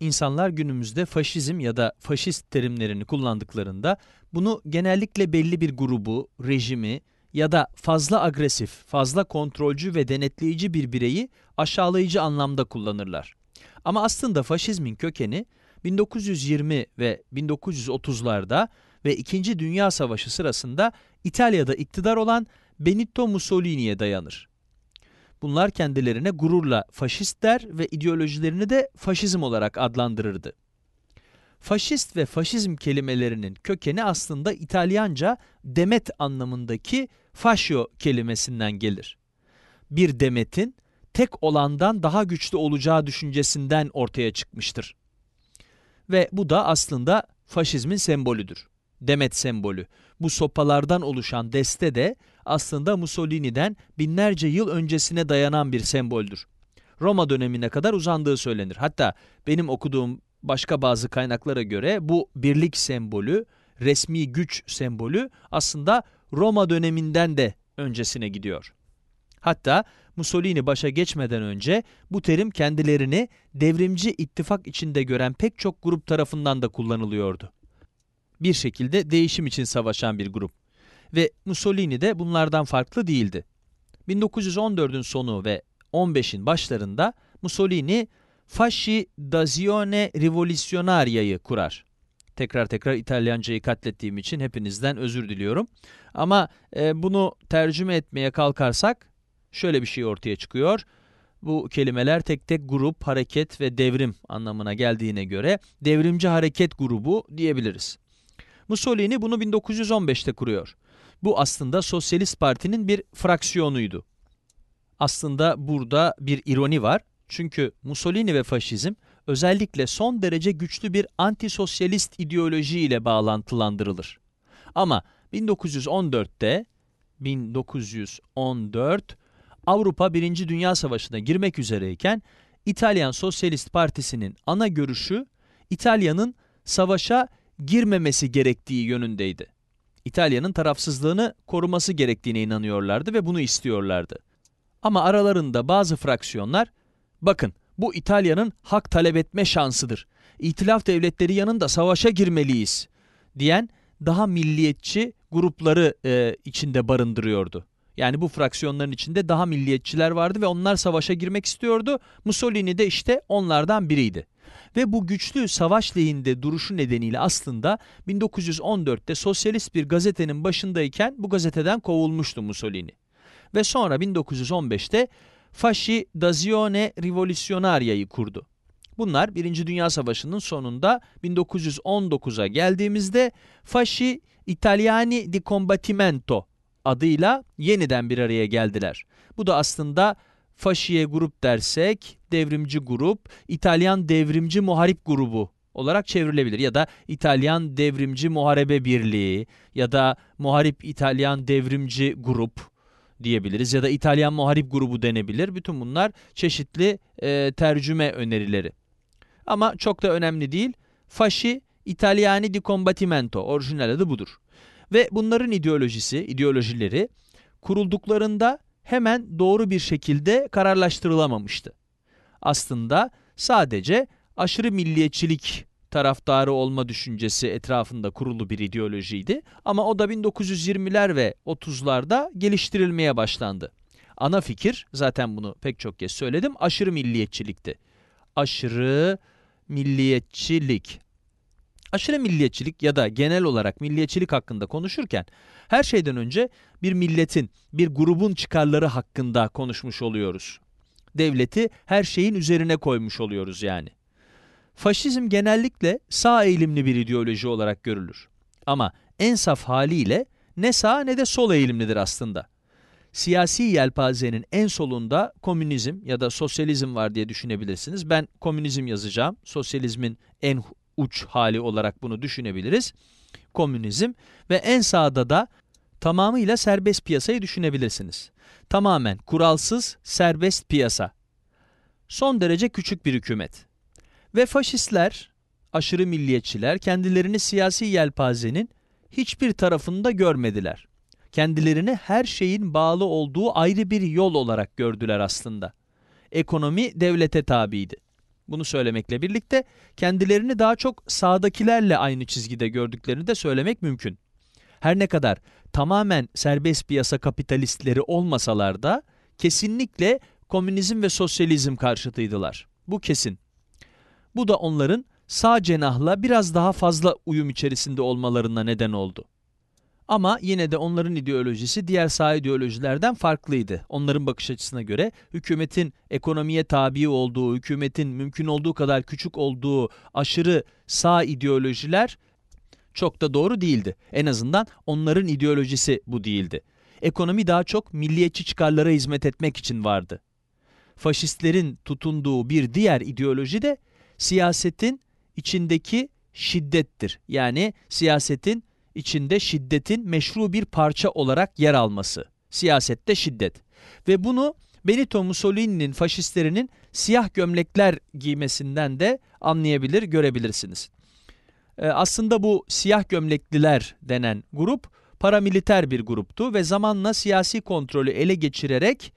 İnsanlar günümüzde faşizm ya da faşist terimlerini kullandıklarında bunu genellikle belli bir grubu, rejimi ya da fazla agresif, fazla kontrolcü ve denetleyici bir bireyi aşağılayıcı anlamda kullanırlar. Ama aslında faşizmin kökeni 1920 ve 1930'larda ve İkinci Dünya Savaşı sırasında İtalya'da iktidar olan Benito Mussolini'ye dayanır. Bunlar kendilerine gururla faşist der ve ideolojilerini de faşizm olarak adlandırırdı. Faşist ve faşizm kelimelerinin kökeni aslında İtalyanca demet anlamındaki fascio kelimesinden gelir. Bir demetin tek olandan daha güçlü olacağı düşüncesinden ortaya çıkmıştır. Ve bu da aslında faşizmin sembolüdür. Demet sembolü. Bu sopalardan oluşan deste de aslında Mussolini'den binlerce yıl öncesine dayanan bir semboldür. Roma dönemine kadar uzandığı söylenir. Hatta benim okuduğum başka bazı kaynaklara göre bu birlik sembolü, resmi güç sembolü aslında Roma döneminden de öncesine gidiyor. Hatta Mussolini başa geçmeden önce bu terim kendilerini devrimci ittifak içinde gören pek çok grup tarafından da kullanılıyordu. Bir şekilde değişim için savaşan bir grup ve Mussolini de bunlardan farklı değildi. 1914'ün sonu ve 15'in başlarında Mussolini Fasci d'Azione Rivoluzionaria'yı kurar. Tekrar tekrar İtalyancayı katlettiğim için hepinizden özür diliyorum. Ama e, bunu tercüme etmeye kalkarsak şöyle bir şey ortaya çıkıyor. Bu kelimeler tek tek grup, hareket ve devrim anlamına geldiğine göre devrimci hareket grubu diyebiliriz. Mussolini bunu 1915'te kuruyor. Bu aslında Sosyalist Parti'nin bir fraksiyonuydu. Aslında burada bir ironi var. Çünkü Mussolini ve faşizm özellikle son derece güçlü bir antisosyalist ideoloji ile bağlantılandırılır. Ama 1914'te 1914 Avrupa 1. Dünya Savaşı'na girmek üzereyken İtalyan Sosyalist Partisi'nin ana görüşü İtalya'nın savaşa girmemesi gerektiği yönündeydi. İtalya'nın tarafsızlığını koruması gerektiğine inanıyorlardı ve bunu istiyorlardı. Ama aralarında bazı fraksiyonlar, bakın bu İtalya'nın hak talep etme şansıdır, İtilaf devletleri yanında savaşa girmeliyiz diyen daha milliyetçi grupları e, içinde barındırıyordu. Yani bu fraksiyonların içinde daha milliyetçiler vardı ve onlar savaşa girmek istiyordu. Mussolini de işte onlardan biriydi. Ve bu güçlü savaş lehinde duruşu nedeniyle aslında 1914'te sosyalist bir gazetenin başındayken bu gazeteden kovulmuştu Mussolini. Ve sonra 1915'te Fasci d'Azione Rivoluzionarya'yı kurdu. Bunlar 1. Dünya Savaşı'nın sonunda 1919'a geldiğimizde Fasci Italiani di Combattimento adıyla yeniden bir araya geldiler. Bu da aslında Faşiye grup dersek devrimci grup, İtalyan devrimci muharip grubu olarak çevrilebilir. Ya da İtalyan devrimci muharebe birliği ya da muharip İtalyan devrimci grup diyebiliriz. Ya da İtalyan muharip grubu denebilir. Bütün bunlar çeşitli e, tercüme önerileri. Ama çok da önemli değil. Faşi İtalyani di Combattimento orijinal adı budur. Ve bunların ideolojisi, ideolojileri kurulduklarında hemen doğru bir şekilde kararlaştırılamamıştı. Aslında sadece aşırı milliyetçilik taraftarı olma düşüncesi etrafında kurulu bir ideolojiydi ama o da 1920'ler ve 30'larda geliştirilmeye başlandı. Ana fikir zaten bunu pek çok kez söyledim aşırı milliyetçilikti. Aşırı milliyetçilik aşırı milliyetçilik ya da genel olarak milliyetçilik hakkında konuşurken her şeyden önce bir milletin, bir grubun çıkarları hakkında konuşmuş oluyoruz. Devleti her şeyin üzerine koymuş oluyoruz yani. Faşizm genellikle sağ eğilimli bir ideoloji olarak görülür. Ama en saf haliyle ne sağ ne de sol eğilimlidir aslında. Siyasi yelpazenin en solunda komünizm ya da sosyalizm var diye düşünebilirsiniz. Ben komünizm yazacağım. Sosyalizmin en uç hali olarak bunu düşünebiliriz. Komünizm ve en sağda da tamamıyla serbest piyasayı düşünebilirsiniz. Tamamen kuralsız serbest piyasa. Son derece küçük bir hükümet. Ve faşistler, aşırı milliyetçiler kendilerini siyasi yelpazenin hiçbir tarafında görmediler. Kendilerini her şeyin bağlı olduğu ayrı bir yol olarak gördüler aslında. Ekonomi devlete tabiydi. Bunu söylemekle birlikte kendilerini daha çok sağdakilerle aynı çizgide gördüklerini de söylemek mümkün. Her ne kadar tamamen serbest piyasa kapitalistleri olmasalar da kesinlikle komünizm ve sosyalizm karşıtıydılar. Bu kesin. Bu da onların sağ cenahla biraz daha fazla uyum içerisinde olmalarına neden oldu. Ama yine de onların ideolojisi diğer sağ ideolojilerden farklıydı. Onların bakış açısına göre hükümetin ekonomiye tabi olduğu, hükümetin mümkün olduğu kadar küçük olduğu aşırı sağ ideolojiler çok da doğru değildi. En azından onların ideolojisi bu değildi. Ekonomi daha çok milliyetçi çıkarlara hizmet etmek için vardı. Faşistlerin tutunduğu bir diğer ideoloji de siyasetin içindeki şiddettir. Yani siyasetin içinde şiddetin meşru bir parça olarak yer alması. Siyasette şiddet. Ve bunu Benito Mussolini'nin faşistlerinin siyah gömlekler giymesinden de anlayabilir, görebilirsiniz. Ee, aslında bu siyah gömlekliler denen grup paramiliter bir gruptu ve zamanla siyasi kontrolü ele geçirerek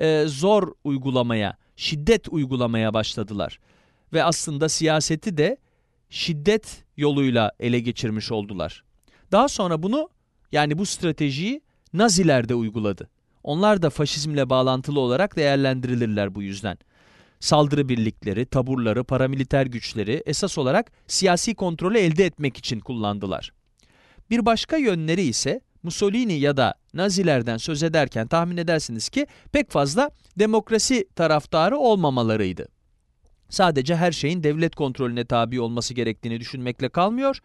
e, zor uygulamaya, şiddet uygulamaya başladılar. Ve aslında siyaseti de şiddet yoluyla ele geçirmiş oldular. Daha sonra bunu yani bu stratejiyi Naziler de uyguladı. Onlar da faşizmle bağlantılı olarak değerlendirilirler bu yüzden. Saldırı birlikleri, taburları, paramiliter güçleri esas olarak siyasi kontrolü elde etmek için kullandılar. Bir başka yönleri ise Mussolini ya da Nazilerden söz ederken tahmin edersiniz ki pek fazla demokrasi taraftarı olmamalarıydı. Sadece her şeyin devlet kontrolüne tabi olması gerektiğini düşünmekle kalmıyor,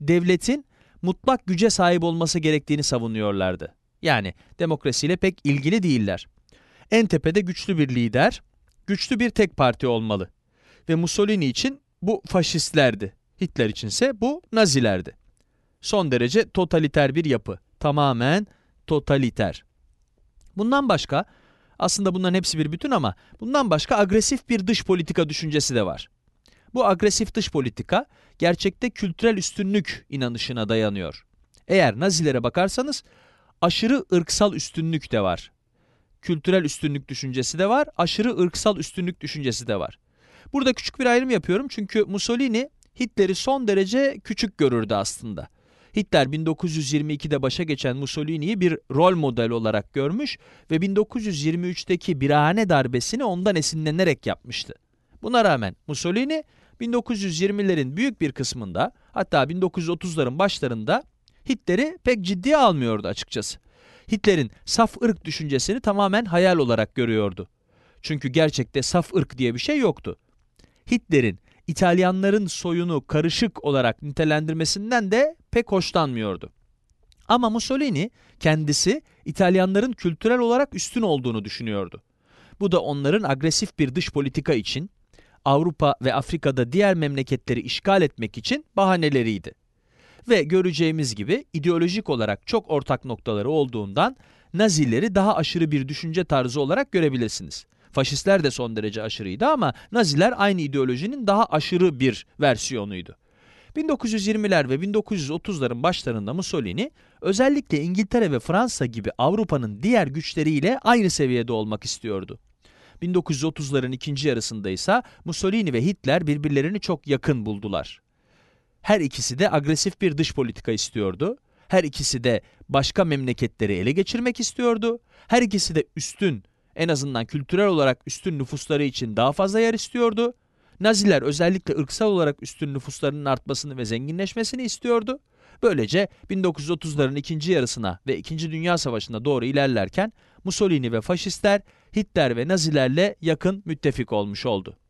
devletin mutlak güce sahip olması gerektiğini savunuyorlardı. Yani demokrasiyle pek ilgili değiller. En tepede güçlü bir lider, güçlü bir tek parti olmalı. Ve Mussolini için bu faşistlerdi. Hitler içinse bu Nazilerdi. Son derece totaliter bir yapı. Tamamen totaliter. Bundan başka, aslında bunların hepsi bir bütün ama bundan başka agresif bir dış politika düşüncesi de var. Bu agresif dış politika gerçekte kültürel üstünlük inanışına dayanıyor. Eğer Nazilere bakarsanız aşırı ırksal üstünlük de var. Kültürel üstünlük düşüncesi de var, aşırı ırksal üstünlük düşüncesi de var. Burada küçük bir ayrım yapıyorum çünkü Mussolini Hitler'i son derece küçük görürdü aslında. Hitler 1922'de başa geçen Mussolini'yi bir rol model olarak görmüş ve 1923'teki birahane darbesini ondan esinlenerek yapmıştı. Buna rağmen Mussolini 1920'lerin büyük bir kısmında hatta 1930'ların başlarında Hitler'i pek ciddiye almıyordu açıkçası. Hitler'in saf ırk düşüncesini tamamen hayal olarak görüyordu. Çünkü gerçekte saf ırk diye bir şey yoktu. Hitler'in İtalyanların soyunu karışık olarak nitelendirmesinden de pek hoşlanmıyordu. Ama Mussolini kendisi İtalyanların kültürel olarak üstün olduğunu düşünüyordu. Bu da onların agresif bir dış politika için Avrupa ve Afrika'da diğer memleketleri işgal etmek için bahaneleriydi. Ve göreceğimiz gibi ideolojik olarak çok ortak noktaları olduğundan Nazileri daha aşırı bir düşünce tarzı olarak görebilirsiniz. Faşistler de son derece aşırıydı ama Naziler aynı ideolojinin daha aşırı bir versiyonuydu. 1920'ler ve 1930'ların başlarında Mussolini özellikle İngiltere ve Fransa gibi Avrupa'nın diğer güçleriyle aynı seviyede olmak istiyordu. 1930'ların ikinci yarısında ise Mussolini ve Hitler birbirlerini çok yakın buldular. Her ikisi de agresif bir dış politika istiyordu. Her ikisi de başka memleketleri ele geçirmek istiyordu. Her ikisi de üstün, en azından kültürel olarak üstün nüfusları için daha fazla yer istiyordu. Naziler özellikle ırksal olarak üstün nüfuslarının artmasını ve zenginleşmesini istiyordu. Böylece 1930'ların ikinci yarısına ve İkinci Dünya Savaşı'na doğru ilerlerken Mussolini ve faşistler Hitler ve Nazilerle yakın müttefik olmuş oldu.